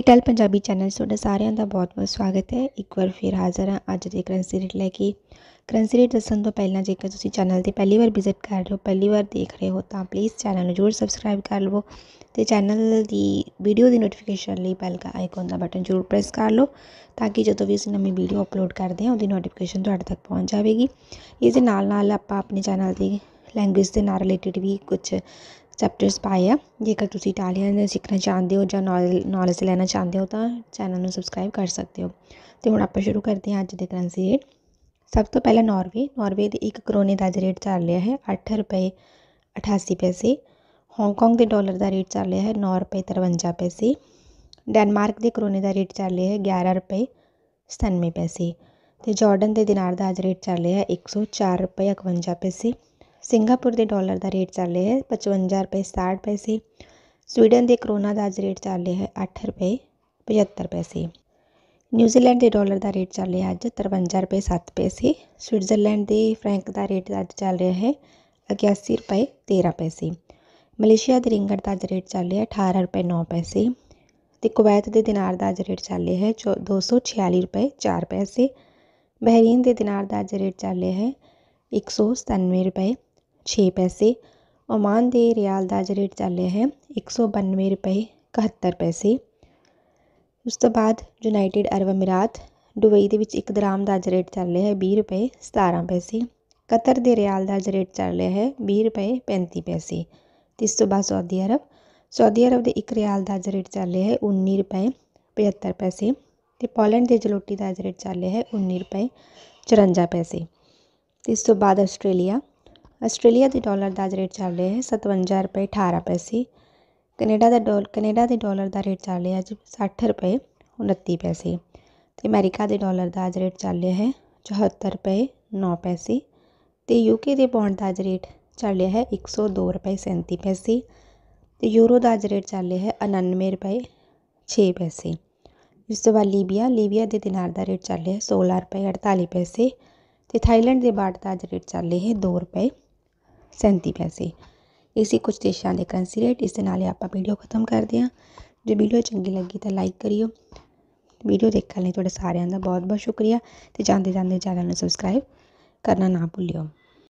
ਇਟਲ Punjabi channel ਤੁਹਾਡਾ ਸਾਰਿਆਂ ਦਾ ਬਹੁਤ-ਬਹੁਤ ਸਵਾਗਤ ਹੈ ਇੱਕ ਵਾਰ ਫਿਰ ਹਾਜ਼ਰ ਹਾਂ ਅੱਜ ਦੇ ਕਰੰਸੀ ਰੇਟ ਲੈ ਕੇ ਕਰੰਸੀ ਰੇਟ ਦੱਸਣ ਤੋਂ ਪਹਿਲਾਂ ਜੇਕਰ ਤੁਸੀਂ ਚੈਨਲ ਤੇ ਪਹਿਲੀ ਵਾਰ ਵਿਜ਼ਿਟ ਕਰ ਰਹੇ ਹੋ ਪਹਿਲੀ ਵਾਰ ਦੇਖ ਰਹੇ ਹੋ ਤਾਂ ਪਲੀਜ਼ ਚੈਨਲ ਨੂੰ ਜ਼ਰੂਰ ਸਬਸਕ੍ਰਾਈਬ ਕਰ ਲਵੋ ਤੇ ਚੈਨਲ ਦੀ ਵੀਡੀਓ ਦੀ ਨੋਟੀਫਿਕੇਸ਼ਨ ਲਈ ਬੈਲ ਦਾ ਆਈਕਨ ਦਾ ਬਟਨ ਜ਼ਰੂਰ ਪ੍ਰੈਸ ਕਰ ਲਓ ਤਾਂ ਕਿ ਜਦੋਂ ਵੀ ਅਸੀਂ ਨਵੀਂ ਵੀਡੀਓ ਅਪਲੋਡ ਕਰਦੇ ਹਾਂ ਉਹਦੀ ਨੋਟੀਫਿਕੇਸ਼ਨ ਤੁਹਾਡੇ ਤੱਕ ਪਹੁੰਚ ਜਾਵੇਗੀ ਇਸ ਦੇ ਨਾਲ-ਨਾਲ ਆਪਾਂ ਆਪਣੇ ਚੈਨਲ ਦੀ ਲੈਂਗੁਏਜ ਦੇ ਨਾਲ ਰਿਲੇਟਡ ਵੀ ਕੁਝ ਚੈਪਟਰਸ ਪਾਏ ਆ ਜੇਕਰ ਤੁਸੀਂ ਇਟਾਲੀਅਨ ਸਿੱਖਣਾ ਚਾਹੁੰਦੇ ਹੋ ਜਾਂ ਨੌਲੇਜ ਲੈਣਾ ਚਾਹੁੰਦੇ ਹੋ ਤਾਂ ਚੈਨਲ ਨੂੰ ਸਬਸਕ੍ਰਾਈਬ ਕਰ ਸਕਦੇ ਹੋ ਤੇ ਹੁਣ ਆਪਾਂ ਸ਼ੁਰੂ ਕਰਦੇ ਹਾਂ ਅੱਜ ਦੇ ਕਰੰਸੀ ਰੇਟ ਸਭ ਤੋਂ ਪਹਿਲਾਂ ਨਾਰਵੇ ਨਾਰਵੇ ਦੇ 1 ਕਰੋਨੇ ਦਾ ਅੱਜ ਰੇਟ ਚੱਲ ਰਿਹਾ ਹੈ 8 ਰੁਪਏ 88 ਪੈਸੇ ਹਾਂਗਕਾਂਗ ਦੇ ਡਾਲਰ ਦਾ ਰੇਟ ਚੱਲ ਰਿਹਾ ਹੈ 9 ਰੁਪਏ 53 ਪੈਸੇ ਡੈਨਮਾਰਕ ਦੇ ਕਰੋਨੇ ਦਾ ਰੇਟ ਚੱਲ ਰਿਹਾ ਹੈ 11 ਰੁਪਏ 97 ਪੈਸੇ ਤੇ ਜਾਰਡਨ ਦੇ ਦਿਨਾਰ ਦਾ ਅੱਜ ਰੇਟ ਚੱਲ ਰਿਹਾ ਹੈ 104 ਰੁਪਏ 51 ਪੈਸੇ सिंगापुर के डॉलर का रेट चल रहा है पचवंजा रुपए साठ पैसे स्वीडन के करोना का अज रेट चल रहा है अठ रुपए पचहत्तर पैसे न्यूजीलैंड के डॉलर का रेट चल रहा है अच्छ तरवंजा रुपए सत्त पैसे स्विट्जरलैंड के फ्रैंक का रेट अच्छ चल रहा है इक्यासी रुपए तेरह पैसे मलेशिया के रिंगर का अच्छ रेट चल रहा है अठारह रुपए नौ पैसे तो कुवैत के दिनार का अज रेट चल रहा है चौ दो सौ छियाली रुपए चार पैसे बहरीन के दिनार का अज रेट चल रहा है एक सौ सतानवे रुपए 6 ਪੈਸੇ ਓਮਾਨ ਦੇ ਰਿਆਲ ਦਾ ਅੱਜ ਰੇਟ ਚੱਲ ਰਿਹਾ ਹੈ 192 ਸੌ ਬਾਨਵੇਂ ਰੁਪਏ ਇਕਹੱਤਰ ਪੈਸੇ ਉਸ ਤੋਂ ਬਾਅਦ ਯੂਨਾਈਟਿਡ ਅਰਬ ਅਮੀਰਾਤ ਦੁਬਈ ਦੇ ਵਿੱਚ ਇੱਕ ਦਰਾਮ ਦਾ ਅੱਜ ਰੇਟ ਚੱਲ ਰਿਹਾ ਹੈ ਵੀਹ ਰੁਪਏ ਸਤਾਰ੍ਹਾਂ ਪੈਸੇ ਕਤਰ ਦੇ ਰਿਆਲ ਦਾ ਅੱਜ ਰੇਟ ਚੱਲ ਰਿਹਾ ਹੈ ਵੀਹ ਰੁਪਏ ਪੈਂਤੀ ਪੈਸੇ ਅਤੇ ਇਸ ਤੋਂ ਬਾਅਦ ਸਾਊਦੀ ਅਰਬ ਸਾਊਦੀ ਅਰਬ ਦੇ ਇੱਕ ਰਿਆਲ ਦਾ ਅੱਜ ਰੇਟ ਚੱਲ ਰਿਹਾ ਹੈ ਉੱਨੀ ਰੁਪਏ ਪਝੱਤਰ ਪੈਸੇ ਅਤੇ ਪੋਲੈਂਡ ਦੇ ਜਲੋਟੀ ਦਾ ਅੱਜ ਰੇਟ ਚੱਲ ਰਿਹਾ ਹੈ ਉੱਨੀ ਰੁਪਏ ਚੁਰੰਜਾ ਪੈਸੇ ਅਤੇ ਇਸ ਤੋਂ ਬਾਅਦ ਆਸਟ੍ਰੇਲੀਆ ਆਸਟ੍ਰੇਲੀਆ ਦੇ ਡਾਲਰ ਦਾ ਅੱਜ ਰੇਟ ਚੱਲ ਰਿਹਾ ਹੈ ਸਤਵੰਜਾ ਰੁਪਏ ਅਠਾਰ੍ਹਾਂ ਪੈਸੇ ਕੈਨੇਡਾ ਦਾ ਡੋਲ ਕੈਨੇਡਾ ਦੇ ਡਾਲਰ ਦਾ ਰੇਟ ਚੱਲ ਰਿਹਾ ਅੱਜ ਸੱਠ ਰੁਪਏ ਉਨੱਤੀ ਪੈਸੇ ਅਤੇ ਅਮੈਰੀਕਾ ਦੇ ਡਾਲਰ ਦਾ ਅੱਜ ਰੇਟ ਚੱਲ ਰਿਹਾ ਹੈ ਚੁਹੱਤਰ ਰੁਪਏ ਨੌ ਪੈਸੇ ਅਤੇ ਯੂਕੇ ਦੇ ਪੌਂਡ ਦਾ ਅੱਜ ਰੇਟ ਚੱਲ ਰਿਹਾ ਹੈ ਇੱਕ ਸੌ ਦੋ ਰੁਪਏ ਸੈਂਤੀ ਪੈਸੇ ਅਤੇ ਯੂਰੋ ਦਾ ਅੱਜ ਰੇਟ ਚੱਲ ਰਿਹਾ ਹੈ ਉਣਾਨਵੇਂ ਰੁਪਏ ਛੇ ਪੈਸੇ ਇਸ ਤੋਂ ਬਾਅਦ ਲੀਬੀਆ ਲੀਬੀਆ ਦੇ ਦਿਨਾਰ ਦਾ ਰੇਟ ਚੱਲ ਰਿਹਾ ਹੈ ਸੋਲ੍ਹਾਂ ਰੁਪਏ ਅਠਤਾਲੀ ਪੈਸੇ ਅਤੇ ਥਾਈਲੈਂਡ ਦੇ ਬਾਟ ਦਾ ਅੱਜ ਰੇਟ ਚੱਲ ਰਿਹਾ ਹੈ ਦੋ ਰੁਪਏ 37 ਪੈਸੇ ਇਸੇ ਕੁਝ ਦੇਸ਼ਾਂ ਦੇ ਕਰੰਸੀ ਰੇਟ ਇਸ ਦੇ ਨਾਲ ਹੀ ਆਪਾਂ ਵੀਡੀਓ ਖਤਮ ਕਰਦੇ ਹਾਂ ਜੇ ਵੀਡੀਓ ਚੰਗੀ ਲੱਗੀ ਤਾਂ ਲਾਈਕ ਕਰਿਓ ਵੀਡੀਓ ਦੇਖਣ ਲਈ ਤੁਹਾਡੇ ਸਾਰਿਆਂ ਦਾ ਬਹੁਤ ਬਹੁਤ ਸ਼ੁਕਰੀਆ ਤੇ ਜਾਂਦੇ ਜਾਂਦੇ ਚੈਨਲ ਨੂੰ ਸਬਸਕ੍ਰਾਈਬ ਕਰਨਾ ਨਾ ਭੁੱਲਿਓ